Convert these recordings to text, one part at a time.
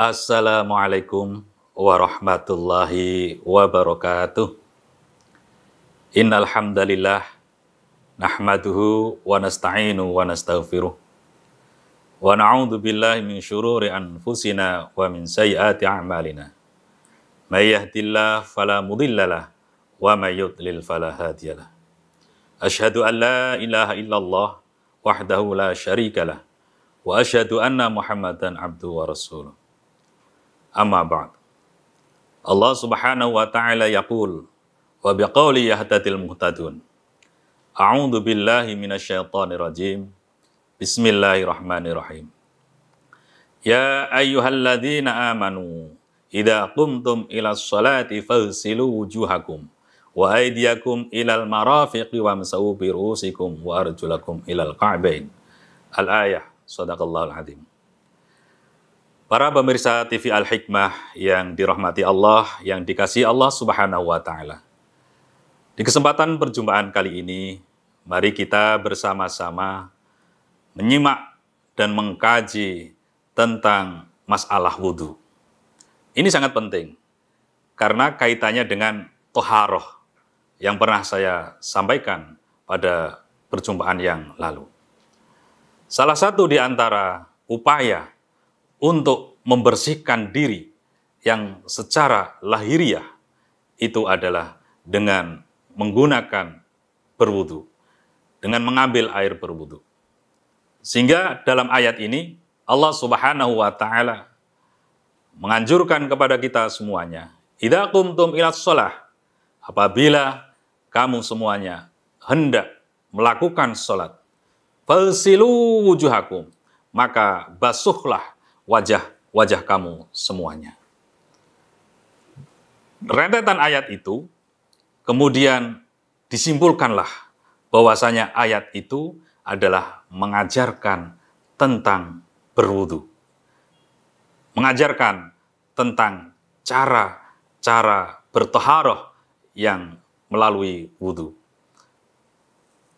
Assalamualaikum warahmatullahi wabarakatuh. Innal hamdalillah nahmaduhu wa nasta'inu wa nastaghfiruh. Wa na'udzu billahi min syururi anfusina wa min sayyiati a'malina. May yahdihillahu fala mudhillalah wa may yudlil fala hadiyalah. Asyhadu an la ilaha illallah wahdahu la syarikalah wa asyhadu anna Muhammadan abduhu wa rasuluh. أما بعد الله سبحانه وتعالى يقول وبقول يهتد المهتدون أعوذ بالله من الشيطان الرجيم بسم الله الرحمن الرحيم يا أيها الذين آمنوا إذا قمتم إلى الصلاة فاغسلوا وجوهكم وأيديكم إلى المرافق وامسحوا برؤوسكم وأرجلكم إلى القعبين الآية صدق الله العظيم Para pemirsa TV Al-Hikmah yang dirahmati Allah, yang dikasih Allah Subhanahu wa taala. Di kesempatan perjumpaan kali ini, mari kita bersama-sama menyimak dan mengkaji tentang masalah wudhu. Ini sangat penting karena kaitannya dengan toharoh yang pernah saya sampaikan pada perjumpaan yang lalu. Salah satu di antara upaya untuk membersihkan diri yang secara lahiriah itu adalah dengan menggunakan berwudu, dengan mengambil air berwudu. Sehingga dalam ayat ini Allah Subhanahu wa taala menganjurkan kepada kita semuanya, "Idza qumtum ilas shalah" Apabila kamu semuanya hendak melakukan salat, falsilu wujuhakum, maka basuhlah wajah-wajah kamu semuanya. Rentetan ayat itu kemudian disimpulkanlah bahwasanya ayat itu adalah mengajarkan tentang berwudu. Mengajarkan tentang cara-cara bertaharah yang melalui wudu.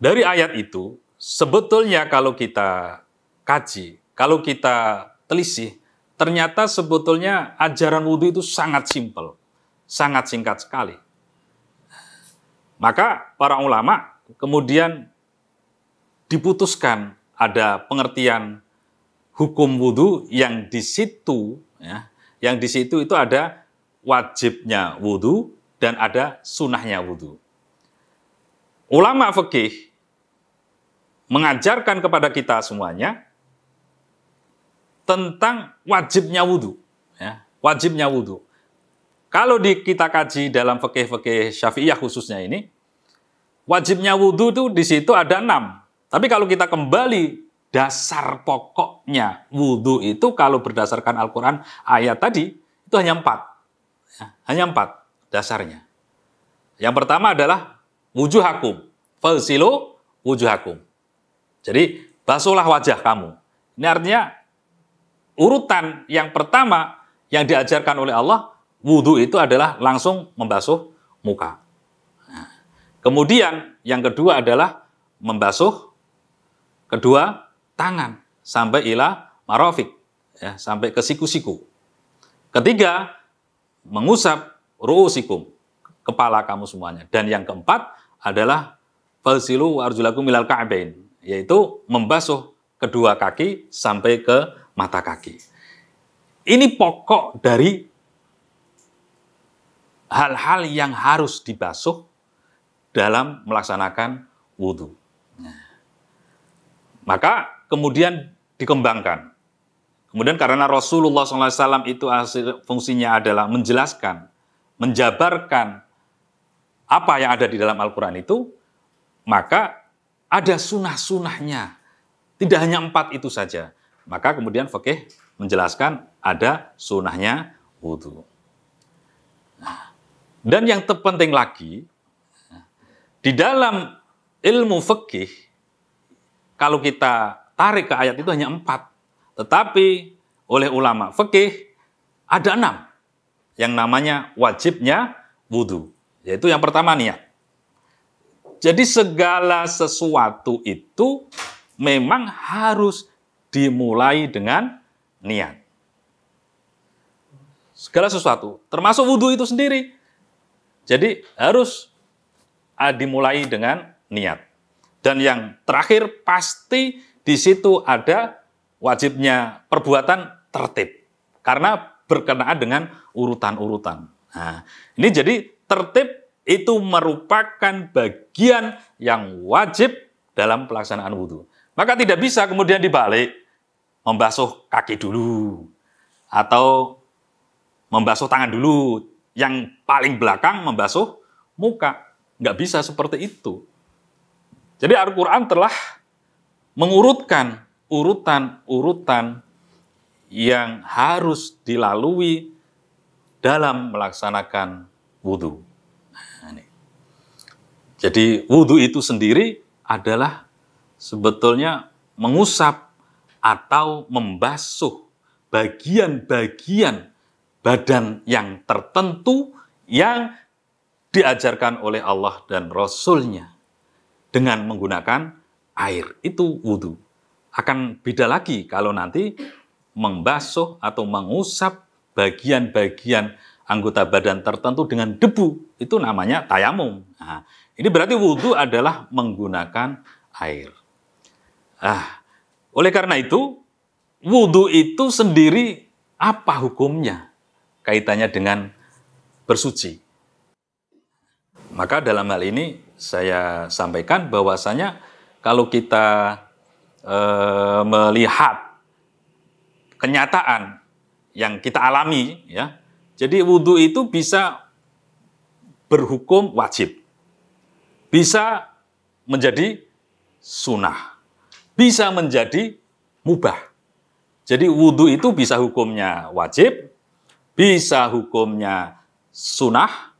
Dari ayat itu, sebetulnya kalau kita kaji, kalau kita telisih, ternyata sebetulnya ajaran wudhu itu sangat simpel, sangat singkat sekali. Maka para ulama kemudian diputuskan ada pengertian hukum wudhu yang di situ, ya, yang di situ itu ada wajibnya wudhu dan ada sunnahnya wudhu. Ulama fikih mengajarkan kepada kita semuanya tentang wajibnya wudhu. Ya, wajibnya wudhu. Kalau di, kita kaji dalam fakih-fakih syafi'iyah khususnya ini, wajibnya wudhu itu di situ ada enam. Tapi kalau kita kembali dasar pokoknya wudhu itu kalau berdasarkan Al-Quran ayat tadi, itu hanya empat. Ya, hanya empat dasarnya. Yang pertama adalah falsilo wujuh hakum. Jadi, basuhlah wajah kamu. Ini artinya urutan yang pertama yang diajarkan oleh Allah, wudhu itu adalah langsung membasuh muka. Nah, kemudian yang kedua adalah membasuh kedua tangan sampai ila marofik, ya, sampai ke siku-siku. Ketiga, mengusap ruusikum, kepala kamu semuanya. Dan yang keempat adalah falsilu warjulaku milal ka'bain, yaitu membasuh kedua kaki sampai ke mata kaki. Ini pokok dari hal-hal yang harus dibasuh dalam melaksanakan wudhu. Maka kemudian dikembangkan. Kemudian karena Rasulullah SAW itu hasil fungsinya adalah menjelaskan, menjabarkan apa yang ada di dalam Al-Quran itu, maka ada sunah-sunahnya. Tidak hanya empat itu saja. Maka kemudian fakih menjelaskan ada sunnahnya wudhu. Nah, dan yang terpenting lagi, di dalam ilmu fikih, kalau kita tarik ke ayat itu hanya empat. Tetapi oleh ulama fikih ada enam yang namanya wajibnya wudhu. Yaitu yang pertama niat. Jadi segala sesuatu itu memang harus dimulai dengan niat. Segala sesuatu, termasuk wudhu itu sendiri. Jadi harus ah, dimulai dengan niat. Dan yang terakhir pasti di situ ada wajibnya perbuatan tertib. Karena berkenaan dengan urutan-urutan. Nah, ini jadi tertib itu merupakan bagian yang wajib dalam pelaksanaan wudhu. Maka tidak bisa kemudian dibalik membasuh kaki dulu atau membasuh tangan dulu, yang paling belakang membasuh muka. Nggak bisa seperti itu. Jadi Al-Quran telah mengurutkan urutan-urutan yang harus dilalui dalam melaksanakan wudhu. Nah, Jadi wudhu itu sendiri adalah sebetulnya mengusap atau membasuh bagian-bagian badan yang tertentu yang diajarkan oleh Allah dan Rasulnya dengan menggunakan air. Itu wudhu. Akan beda lagi kalau nanti membasuh atau mengusap bagian-bagian anggota badan tertentu dengan debu. Itu namanya tayamum. Nah, ini berarti wudhu adalah menggunakan air. Ah, oleh karena itu, wudhu itu sendiri apa hukumnya? Kaitannya dengan bersuci. Maka dalam hal ini saya sampaikan bahwasanya kalau kita e, melihat kenyataan yang kita alami, ya, jadi wudhu itu bisa berhukum wajib, bisa menjadi sunnah bisa menjadi mubah. Jadi wudhu itu bisa hukumnya wajib, bisa hukumnya sunnah,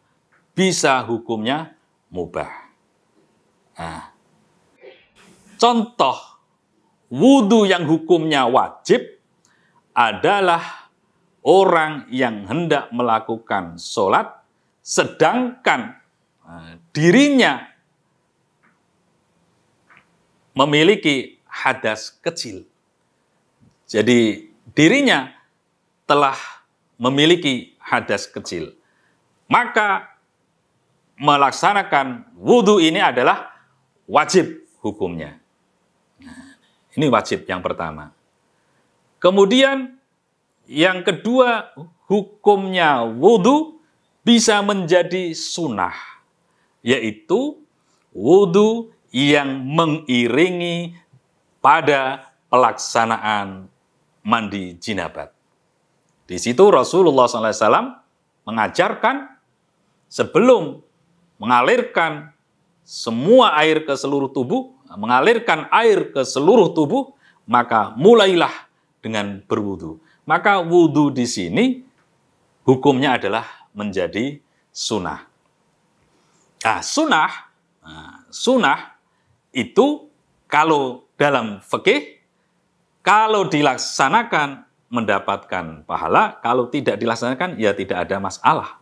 bisa hukumnya mubah. Nah, contoh wudhu yang hukumnya wajib adalah orang yang hendak melakukan sholat, sedangkan nah, dirinya memiliki hadas kecil. Jadi dirinya telah memiliki hadas kecil. Maka melaksanakan wudhu ini adalah wajib hukumnya. Nah, ini wajib yang pertama. Kemudian yang kedua, hukumnya wudhu bisa menjadi sunnah, yaitu wudhu yang mengiringi pada pelaksanaan mandi jinabat. Di situ Rasulullah SAW mengajarkan sebelum mengalirkan semua air ke seluruh tubuh, mengalirkan air ke seluruh tubuh, maka mulailah dengan berwudu. Maka wudu di sini hukumnya adalah menjadi sunnah. Nah, sunnah, nah, sunnah itu kalau dalam fikih kalau dilaksanakan mendapatkan pahala, kalau tidak dilaksanakan ya tidak ada masalah.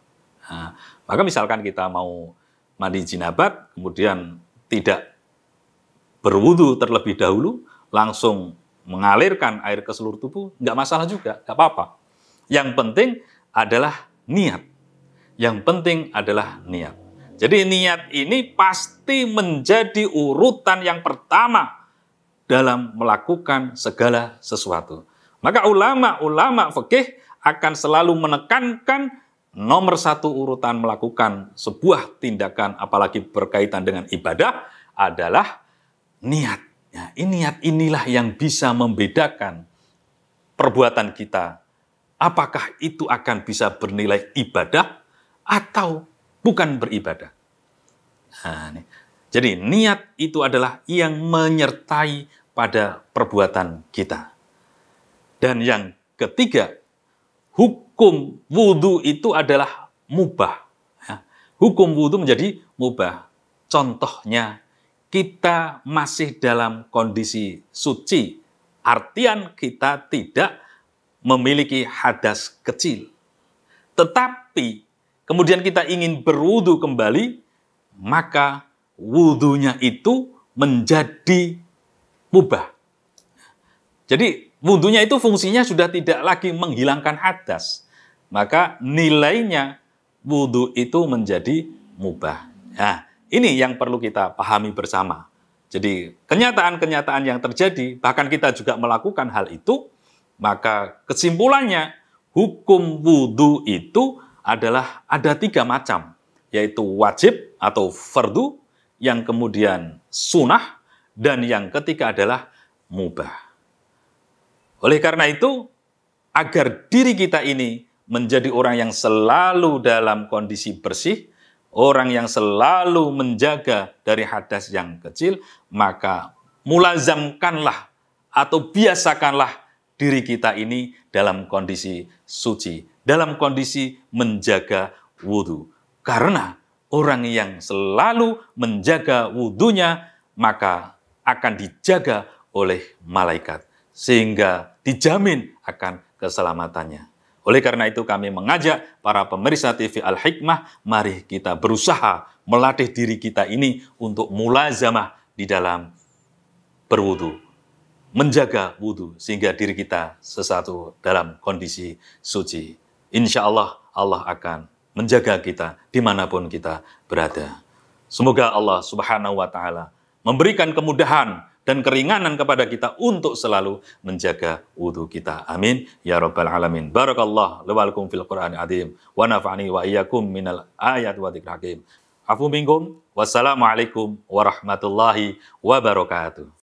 Nah, maka misalkan kita mau mandi jinabat, kemudian tidak berwudu terlebih dahulu, langsung mengalirkan air ke seluruh tubuh, nggak masalah juga, nggak apa-apa. Yang penting adalah niat. Yang penting adalah niat. Jadi niat ini pasti menjadi urutan yang pertama dalam melakukan segala sesuatu. Maka ulama-ulama fikih akan selalu menekankan nomor satu urutan melakukan sebuah tindakan apalagi berkaitan dengan ibadah adalah niat. Ya, ini niat inilah yang bisa membedakan perbuatan kita. Apakah itu akan bisa bernilai ibadah atau bukan beribadah? Nah, jadi niat itu adalah yang menyertai pada perbuatan kita. Dan yang ketiga, hukum wudhu itu adalah mubah. Ya. Hukum wudhu menjadi mubah. Contohnya, kita masih dalam kondisi suci. Artian kita tidak memiliki hadas kecil. Tetapi kemudian kita ingin berwudu kembali, maka wudhunya itu menjadi mubah. Jadi wudhunya itu fungsinya sudah tidak lagi menghilangkan hadas. Maka nilainya wudhu itu menjadi mubah. Nah, ini yang perlu kita pahami bersama. Jadi kenyataan-kenyataan yang terjadi, bahkan kita juga melakukan hal itu, maka kesimpulannya hukum wudhu itu adalah ada tiga macam, yaitu wajib atau fardu, yang kemudian sunnah, dan yang ketiga adalah mubah. Oleh karena itu, agar diri kita ini menjadi orang yang selalu dalam kondisi bersih, orang yang selalu menjaga dari hadas yang kecil, maka mulazamkanlah atau biasakanlah diri kita ini dalam kondisi suci, dalam kondisi menjaga wudhu. Karena Orang yang selalu menjaga wudhunya, maka akan dijaga oleh malaikat. Sehingga dijamin akan keselamatannya. Oleh karena itu kami mengajak para pemirsa TV Al-Hikmah, mari kita berusaha melatih diri kita ini untuk mulazamah di dalam berwudu. Menjaga wudhu sehingga diri kita sesatu dalam kondisi suci. Insya Allah, Allah akan menjaga kita dimanapun kita berada. Semoga Allah Subhanahu wa Ta'ala memberikan kemudahan dan keringanan kepada kita untuk selalu menjaga wudhu kita. Amin. Ya Rabbal Alamin. Barakallah lewalkum fil Qur'an adim. Wa nafa'ani wa iyakum minal ayat wa dhikr hakim. Afu minkum. Wassalamualaikum warahmatullahi wabarakatuh.